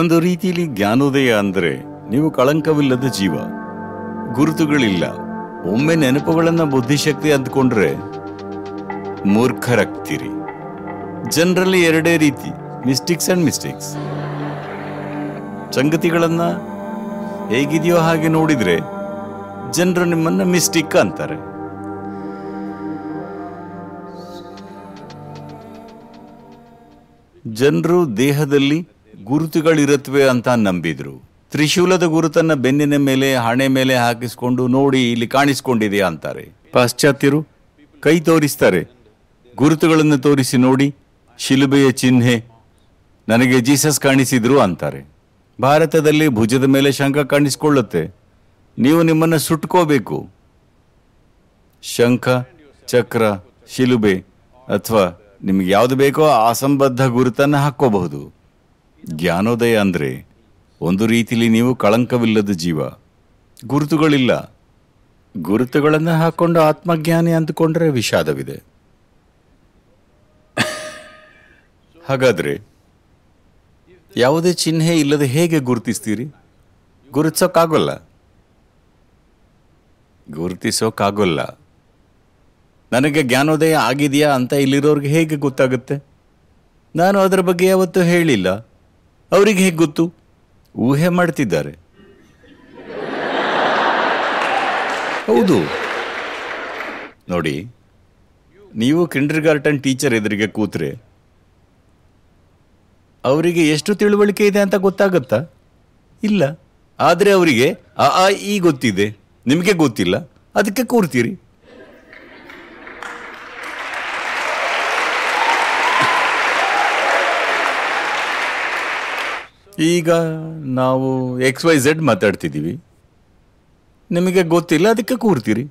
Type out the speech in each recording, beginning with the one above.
ಒಂದು ರೀತಿಯಲ್ಲಿ ಜ್ಞಾನೋದಯ ಅಂದರೆ ನೀವು ಕಳಂಕವಿಲ್ಲದ ಜೀವ ಗುರುತುಗಳಿಲ್ಲ ಒಮ್ಮೆ ನೆನಪುಗಳನ್ನ ಬುದ್ಧಿಶಕ್ತಿ ಅಂದ್ಕೊಂಡ್ರೆ ಮೂರ್ಖರಾಗ್ತೀರಿ ಜನರಲ್ಲಿ ಎರಡೇ ರೀತಿ ಮಿಸ್ಟೇಕ್ಸ್ ಅಂಡ್ ಮಿಸ್ಟೇಕ್ಸ್ ಸಂಗತಿಗಳನ್ನ ಹೇಗಿದೆಯೋ ಹಾಗೆ ನೋಡಿದ್ರೆ ಜನರು ನಿಮ್ಮನ್ನ ಮಿಸ್ಟೇಕ್ ಅಂತಾರೆ ಜನರು ದೇಹದಲ್ಲಿ ಗುರುತುಗಳಿರುತ್ತವೆ ಅಂತ ನಂಬಿದ್ರು ತ್ರಿಶೂಲದ ಗುರುತನ್ನ ಬೆನ್ನಿನ ಮೇಲೆ ಹಣೆ ಮೇಲೆ ಹಾಕಿಸ್ಕೊಂಡು ನೋಡಿ ಇಲ್ಲಿ ಕಾಣಿಸ್ಕೊಂಡಿದೆಯಾ ಅಂತಾರೆ ಪಾಶ್ಚಾತ್ಯರು ಕೈ ತೋರಿಸ್ತಾರೆ ಗುರುತುಗಳನ್ನು ತೋರಿಸಿ ನೋಡಿ ಶಿಲುಬೆಯ ಚಿಹ್ನೆ ನನಗೆ ಜೀಸಸ್ ಕಾಣಿಸಿದ್ರು ಅಂತಾರೆ ಭಾರತದಲ್ಲಿ ಭುಜದ ಮೇಲೆ ಶಂಖ ಕಾಣಿಸ್ಕೊಳ್ಳುತ್ತೆ ನೀವು ನಿಮ್ಮನ್ನು ಸುಟ್ಕೋಬೇಕು ಶಂಖ ಚಕ್ರ ಶಿಲುಬೆ ಅಥವಾ ನಿಮಗೆ ಯಾವುದು ಬೇಕೋ ಅಸಂಬದ್ಧ ಗುರುತನ್ನು ಹಾಕ್ಕೋಬಹುದು ಜ್ಞಾನೋದಯ ಅಂದರೆ ಒಂದು ರೀತಿಯಲ್ಲಿ ನೀವು ಕಳಂಕವಿಲ್ಲದ ಜೀವ ಗುರುತುಗಳಿಲ್ಲ ಗುರುತುಗಳನ್ನು ಹಾಕ್ಕೊಂಡು ಆತ್ಮಜ್ಞಾನಿ ಅಂದುಕೊಂಡ್ರೆ ವಿಷಾದವಿದೆ ಹಾಗಾದರೆ ಯಾವುದೇ ಚಿಹ್ನೆ ಇಲ್ಲದೆ ಹೇಗೆ ಗುರುತಿಸ್ತೀರಿ ಗುರುತಿಸೋಕ್ಕಾಗೋಲ್ಲ ಗುರುತಿಸೋಕ್ಕಾಗೋಲ್ಲ ನನಗೆ ಜ್ಞಾನೋದಯ ಆಗಿದೆಯಾ ಅಂತ ಇಲ್ಲಿರೋರಿಗೆ ಹೇಗೆ ಗೊತ್ತಾಗುತ್ತೆ ನಾನು ಅದರ ಬಗ್ಗೆ ಯಾವತ್ತೂ ಹೇಳಿಲ್ಲ ಅವರಿಗೆ ಹೇಗೆ ಗೊತ್ತು ಊಹೆ ಮಾಡ್ತಿದ್ದಾರೆ ಹೌದು ನೋಡಿ ನೀವು ಕಿಂಡರ್ ಗಾರ್ಟನ್ ಟೀಚರ್ ಎದುರಿಗೆ ಕೂತ್ರೆ ಅವರಿಗೆ ಎಷ್ಟು ತಿಳುವಳಿಕೆ ಇದೆ ಅಂತ ಗೊತ್ತಾಗತ್ತಾ ಇಲ್ಲ ಆದರೆ ಅವರಿಗೆ ಆ ಈ ಗೊತ್ತಿದೆ ನಿಮಗೆ ಗೊತ್ತಿಲ್ಲ ಅದಕ್ಕೆ ಕೂರ್ತೀರಿ ಈಗ ನಾವು ಎಕ್ಸ್ ವೈ ಝೆಡ್ ಮಾತಾಡ್ತಿದ್ದೀವಿ ನಿಮಗೆ ಗೊತ್ತಿಲ್ಲ ಅದಕ್ಕೆ ಕೂರ್ತೀರಿ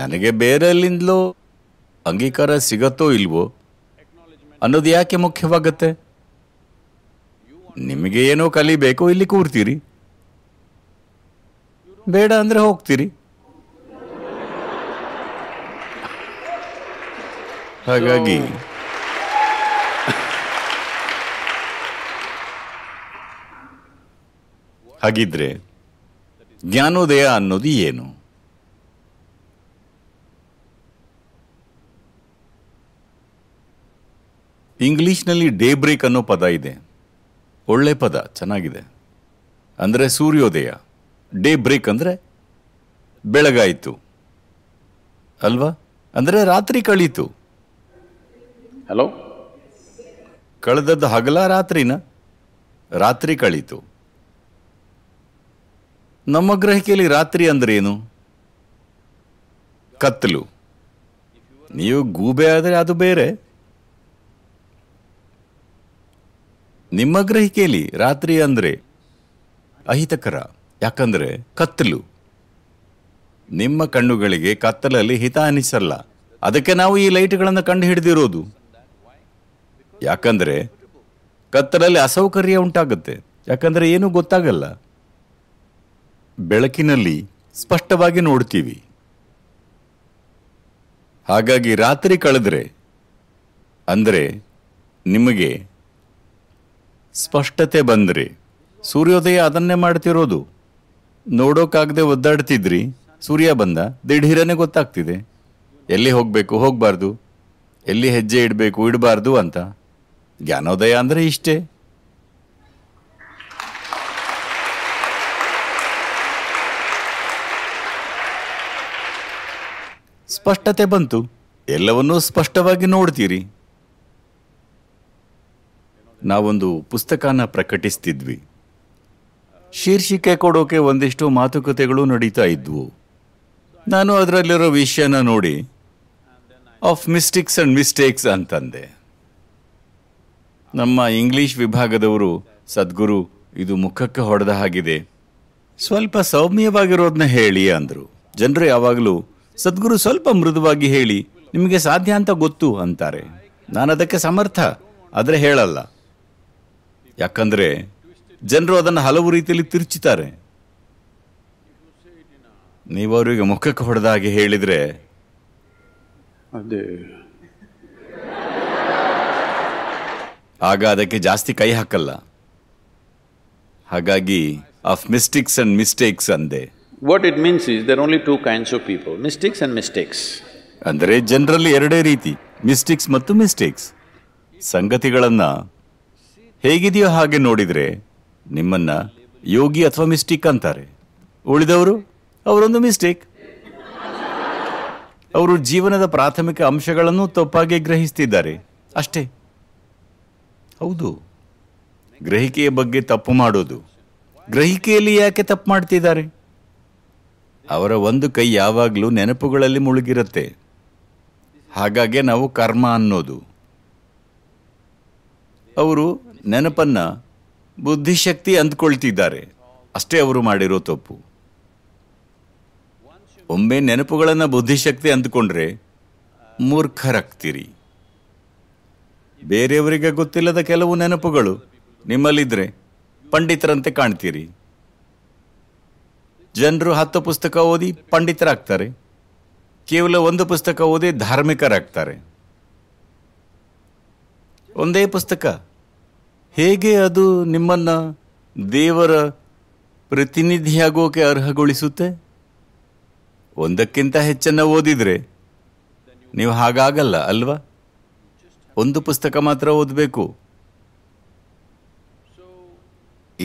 ನನಗೆ ಬೇರೆಲ್ಲಿಂದಲೋ ಅಂಗೀಕಾರ ಸಿಗತ್ತೋ ಇಲ್ವೋ ಅನ್ನೋದು ಯಾಕೆ ಮುಖ್ಯವಾಗತ್ತೆ ನಿಮಗೆ ಏನೋ ಕಲಿಬೇಕು ಇಲ್ಲಿ ಕೂರ್ತೀರಿ ಬೇಡ ಅಂದರೆ ಹೋಗ್ತೀರಿ ಹಾಗಾಗಿ ಹಾಗಿದ್ರೆ ಜ್ಞಾನೋದಯ ಅನ್ನೋದು ಏನು ಇಂಗ್ಲೀಷ್ನಲ್ಲಿ ಡೇ ಬ್ರೇಕ್ ಅನ್ನೋ ಪದ ಇದೆ ಒಳ್ಳೆ ಪದ ಚೆನ್ನಾಗಿದೆ ಅಂದರೆ ಸೂರ್ಯೋದಯ ಡೇ ಬ್ರೇಕ್ ಅಂದರೆ ಬೆಳಗಾಯಿತು ಅಲ್ವಾ ಅಂದರೆ ರಾತ್ರಿ ಕಳೀತು ಹಲೋ ಕಳೆದದ್ದು ಹಗಲ ರಾತ್ರಿನ ರಾತ್ರಿ ಕಳೀತು ನಮ್ಮ ಗ್ರಹಿಕೆಯಲ್ಲಿ ರಾತ್ರಿ ಅಂದರೆ ಏನು ಕತ್ತಲು ನೀವು ಗೂಬೆ ಆದರೆ ಅದು ಬೇರೆ ನಿಮ್ಮ ಗ್ರಹಿಕೆಯಲ್ಲಿ ರಾತ್ರಿ ಅಂದರೆ ಅಹಿತಕರ ಯಾಕಂದರೆ ಕತ್ತಲು ನಿಮ್ಮ ಕಣ್ಣುಗಳಿಗೆ ಕತ್ತಲಲ್ಲಿ ಹಿತ ಅನಿಸಲ್ಲ ಅದಕ್ಕೆ ನಾವು ಈ ಲೈಟ್ಗಳನ್ನು ಕಂಡು ಹಿಡಿದಿರೋದು ಯಾಕಂದರೆ ಕತ್ತಲಲ್ಲಿ ಅಸೌಕರ್ಯ ಉಂಟಾಗುತ್ತೆ ಯಾಕಂದರೆ ಏನೂ ಗೊತ್ತಾಗಲ್ಲ ಬೆಳಕಿನಲ್ಲಿ ಸ್ಪಷ್ಟವಾಗಿ ನೋಡ್ತೀವಿ ಹಾಗಾಗಿ ರಾತ್ರಿ ಕಳೆದರೆ ಅಂದರೆ ನಿಮಗೆ ಸ್ಪಷ್ಟತೆ ಬಂದರೆ ಸೂರ್ಯೋದಯ ಅದನ್ನೇ ಮಾಡ್ತಿರೋದು ನೋಡೋಕ್ಕಾಗದೆ ಒದ್ದಾಡ್ತಿದ್ರಿ ಸೂರ್ಯ ಬಂದ ದಿಢೀರನೆ ಗೊತ್ತಾಗ್ತಿದೆ ಎಲ್ಲಿ ಹೋಗಬೇಕು ಹೋಗಬಾರ್ದು ಎಲ್ಲಿ ಹೆಜ್ಜೆ ಇಡಬೇಕು ಇಡಬಾರ್ದು ಅಂತ ಜ್ಞಾನೋದಯ ಅಂದರೆ ಇಷ್ಟೇ ಸ್ಪಷ್ಟತೆ ಬಂತು ಎಲ್ಲವನ್ನೂ ಸ್ಪಷ್ಟವಾಗಿ ನೋಡ್ತೀರಿ ನಾವೊಂದು ಪುಸ್ತಕನ ಪ್ರಕಟಿಸ್ತಿದ್ವಿ ಶೀರ್ಷಿಕೆ ಕೊಡೋಕೆ ಒಂದಿಷ್ಟು ಮಾತುಕತೆಗಳು ನಡೀತಾ ಇದ್ವು ನಾನು ಅದರಲ್ಲಿರೋ ವಿಷಯನ ನೋಡಿ ಆಫ್ ಮಿಸ್ಟೇಕ್ಸ್ ಅಂಡ್ ಮಿಸ್ಟೇಕ್ಸ್ ಅಂತಂದೆ ನಮ್ಮ ಇಂಗ್ಲಿಷ್ ವಿಭಾಗದವರು ಸದ್ಗುರು ಇದು ಮುಖಕ್ಕೆ ಹೊಡೆದ ಹಾಗಿದೆ ಸ್ವಲ್ಪ ಸೌಮ್ಯವಾಗಿರೋದನ್ನ ಹೇಳಿ ಅಂದರು ಜನರು ಯಾವಾಗಲೂ ಸದ್ಗುರು ಸ್ವಲ್ಪ ಮೃದುವಾಗಿ ಹೇಳಿ ನಿಮಗೆ ಸಾಧ್ಯ ಅಂತ ಗೊತ್ತು ಅಂತಾರೆ ನಾನು ಅದಕ್ಕೆ ಸಮರ್ಥ ಆದರೆ ಹೇಳಲ್ಲ ಯಾಕಂದರೆ ಜನರು ಅದನ್ನು ಹಲವು ರೀತಿಯಲ್ಲಿ ತಿರುಚಿತಾರೆ ನೀವು ಅವರಿಗೆ ಮುಖಕ್ಕೆ ಹೊಡೆದ ಹಾಗೆ ಹೇಳಿದರೆ ಅದೇ ಆಗ ಅದಕ್ಕೆ ಜಾಸ್ತಿ ಕೈ ಹಾಕಲ್ಲ ಹಾಗಾಗಿ ಆಫ್ ಮಿಸ್ಟೇಕ್ಸ್ ಅಂಡ್ ಮಿಸ್ಟೇಕ್ಸ್ ಅಂದೆ What it means is there are only two kinds of people, mystics and mistakes. ಅಂದರೆ ಜನರಲ್ಲಿ ಎರಡೇ ರೀತಿ ಮಿಸ್ಟಿಕ್ಸ್ ಮತ್ತು ಮಿಸ್ಟೇಕ್ಸ್ ಸಂಗತಿಗಳನ್ನ ಹೇಗಿದೆಯೋ ಹಾಗೆ ನೋಡಿದ್ರೆ ನಿಮ್ಮನ್ನ ಯೋಗಿ ಅಥವಾ ಮಿಸ್ಟೇಕ್ ಅಂತಾರೆ ಉಳಿದವರು ಅವರೊಂದು ಮಿಸ್ಟೇಕ್ ಅವರು ಜೀವನದ ಪ್ರಾಥಮಿಕ ಅಂಶಗಳನ್ನು ತಪ್ಪಾಗಿ ಗ್ರಹಿಸ್ತಿದ್ದಾರೆ ಅಷ್ಟೇ ಹೌದು ಗ್ರಹಿಕೆಯ ಬಗ್ಗೆ ತಪ್ಪು ಮಾಡೋದು ಗ್ರಹಿಕೆಯಲ್ಲಿ ಯಾಕೆ ತಪ್ಪು ಮಾಡ್ತಿದ್ದಾರೆ ಅವರ ಒಂದು ಕೈ ಯಾವಾಗಲೂ ನೆನಪುಗಳಲ್ಲಿ ಮುಳುಗಿರುತ್ತೆ ಹಾಗಾಗಿ ನಾವು ಕರ್ಮ ಅನ್ನೋದು ಅವರು ನೆನಪನ್ನು ಬುದ್ಧಿಶಕ್ತಿ ಅಂದ್ಕೊಳ್ತಿದ್ದಾರೆ ಅಷ್ಟೇ ಅವರು ಮಾಡಿರೋ ತಪ್ಪು ಒಮ್ಮೆ ನೆನಪುಗಳನ್ನು ಬುದ್ಧಿಶಕ್ತಿ ಅಂದ್ಕೊಂಡ್ರೆ ಮೂರ್ಖರಾಗ್ತೀರಿ ಬೇರೆಯವರಿಗೆ ಗೊತ್ತಿಲ್ಲದ ಕೆಲವು ನೆನಪುಗಳು ನಿಮ್ಮಲ್ಲಿದ್ದರೆ ಪಂಡಿತರಂತೆ ಕಾಣ್ತೀರಿ ಜನರು ಹತ್ತು ಪುಸ್ತಕ ಓದಿ ಪಂಡಿತರಾಗ್ತಾರೆ ಕೇವಲ ಒಂದು ಪುಸ್ತಕ ಓದಿ ಧಾರ್ಮಿಕರಾಗ್ತಾರೆ ಒಂದೇ ಪುಸ್ತಕ ಹೇಗೆ ಅದು ನಿಮ್ಮನ್ನು ದೇವರ ಪ್ರತಿನಿಧಿಯಾಗೋಕೆ ಅರ್ಹಗೊಳಿಸುತ್ತೆ ಒಂದಕ್ಕಿಂತ ಹೆಚ್ಚನ್ನು ಓದಿದರೆ ನೀವು ಹಾಗಾಗಲ್ಲ ಅಲ್ವಾ ಒಂದು ಪುಸ್ತಕ ಮಾತ್ರ ಓದಬೇಕು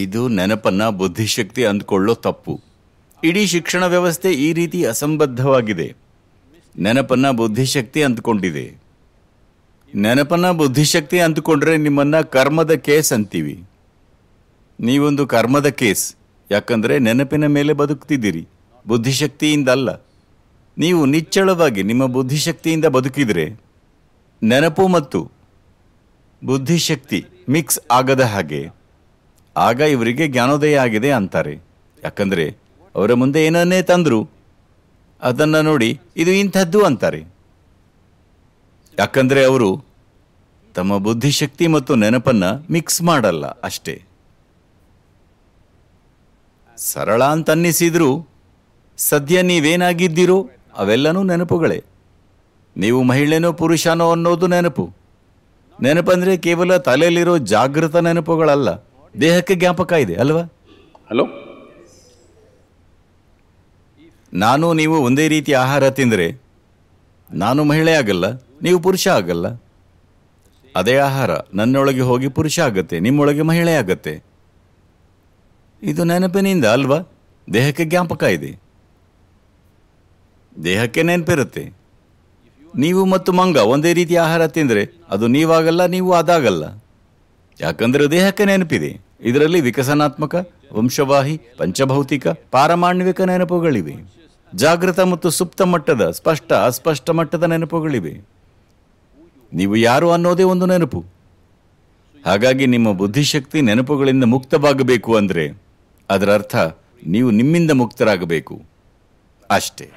ಇದು ನೆನಪನ್ನು ಬುದ್ಧಿಶಕ್ತಿ ಅಂದ್ಕೊಳ್ಳೋ ತಪ್ಪು ಇಡೀ ಶಿಕ್ಷಣ ವ್ಯವಸ್ಥೆ ಈ ರೀತಿ ಅಸಂಬದ್ಧವಾಗಿದೆ ನೆನಪನ್ನ ಬುದ್ಧಿಶಕ್ತಿ ಅಂದ್ಕೊಂಡಿದೆ ನೆನಪನ್ನ ಬುದ್ಧಿಶಕ್ತಿ ಅಂದ್ಕೊಂಡ್ರೆ ನಿಮ್ಮನ್ನು ಕರ್ಮದ ಕೇಸ್ ಅಂತೀವಿ ನೀವೊಂದು ಕರ್ಮದ ಕೇಸ್ ಯಾಕಂದರೆ ನೆನಪಿನ ಮೇಲೆ ಬದುಕ್ತಿದ್ದೀರಿ ಬುದ್ಧಿಶಕ್ತಿಯಿಂದಲ್ಲ ನೀವು ನಿಚ್ಚಳವಾಗಿ ನಿಮ್ಮ ಬುದ್ಧಿಶಕ್ತಿಯಿಂದ ಬದುಕಿದರೆ ನೆನಪು ಮತ್ತು ಬುದ್ಧಿಶಕ್ತಿ ಮಿಕ್ಸ್ ಆಗದ ಹಾಗೆ ಆಗ ಇವರಿಗೆ ಜ್ಞಾನೋದಯ ಆಗಿದೆ ಅಂತಾರೆ ಯಾಕಂದರೆ ಅವರ ಮುಂದೆ ಏನನ್ನೇ ತಂದ್ರು ಅದನ್ನು ನೋಡಿ ಇದು ಇಂಥದ್ದು ಅಂತಾರೆ ಯಾಕಂದರೆ ಅವರು ತಮ್ಮ ಬುದ್ಧಿಶಕ್ತಿ ಮತ್ತು ನೆನಪನ್ನು ಮಿಕ್ಸ್ ಮಾಡಲ್ಲ ಅಷ್ಟೇ ಸರಳ ಅಂತನ್ನಿಸಿದರೂ ಸದ್ಯ ನೀವೇನಾಗಿದ್ದೀರೋ ಅವೆಲ್ಲನೂ ನೆನಪುಗಳೇ ನೀವು ಮಹಿಳೆನೋ ಪುರುಷನೋ ಅನ್ನೋದು ನೆನಪು ನೆನಪಂದ್ರೆ ಕೇವಲ ತಲೆಯಲ್ಲಿರೋ ಜಾಗೃತ ನೆನಪುಗಳಲ್ಲ ದೇಹಕ್ಕೆ ಜ್ಞಾಪಕ ಇದೆ ಅಲ್ವಾ ಹಲೋ ನಾನು ನೀವು ಒಂದೇ ರೀತಿ ಆಹಾರ ತಿಂದರೆ ನಾನು ಮಹಿಳೆ ಆಗಲ್ಲ ನೀವು ಪುರುಷ ಆಗಲ್ಲ ಅದೇ ಆಹಾರ ನನ್ನೊಳಗೆ ಹೋಗಿ ಪುರುಷ ಆಗತ್ತೆ ನಿಮ್ಮೊಳಗೆ ಮಹಿಳೆ ಆಗತ್ತೆ ಇದು ನೆನಪಿನಿಂದ ಅಲ್ವಾ ದೇಹಕ್ಕೆ ಜ್ಞಾಪಕ ಇದೆ ದೇಹಕ್ಕೆ ನೆನಪಿರುತ್ತೆ ನೀವು ಮತ್ತು ಮಂಗ ಒಂದೇ ರೀತಿ ಆಹಾರ ತಿಂದರೆ ಅದು ನೀವಾಗಲ್ಲ ನೀವು ಅದಾಗಲ್ಲ ಯಾಕಂದರೆ ದೇಹಕ್ಕೆ ನೆನಪಿದೆ ಇದರಲ್ಲಿ ವಿಕಸನಾತ್ಮಕ ವಂಶವಾಹಿ ಪಂಚಭೌತಿಕ ಪಾರಮಾಣ್ವಿಕ ನೆನಪುಗಳಿವೆ ಜಾಗೃತ ಮತ್ತು ಸುಪ್ತ ಮಟ್ಟದ ಸ್ಪಷ್ಟ ಅಸ್ಪಷ್ಟ ಮಟ್ಟದ ನೆನಪುಗಳಿವೆ ನೀವು ಯಾರು ಅನ್ನೋದೇ ಒಂದು ನೆನಪು ಹಾಗಾಗಿ ನಿಮ್ಮ ಬುದ್ಧಿಶಕ್ತಿ ನೆನಪುಗಳಿಂದ ಮುಕ್ತವಾಗಬೇಕು ಅಂದರೆ ಅದರ ಅರ್ಥ ನೀವು ನಿಮ್ಮಿಂದ ಮುಕ್ತರಾಗಬೇಕು ಅಷ್ಟೇ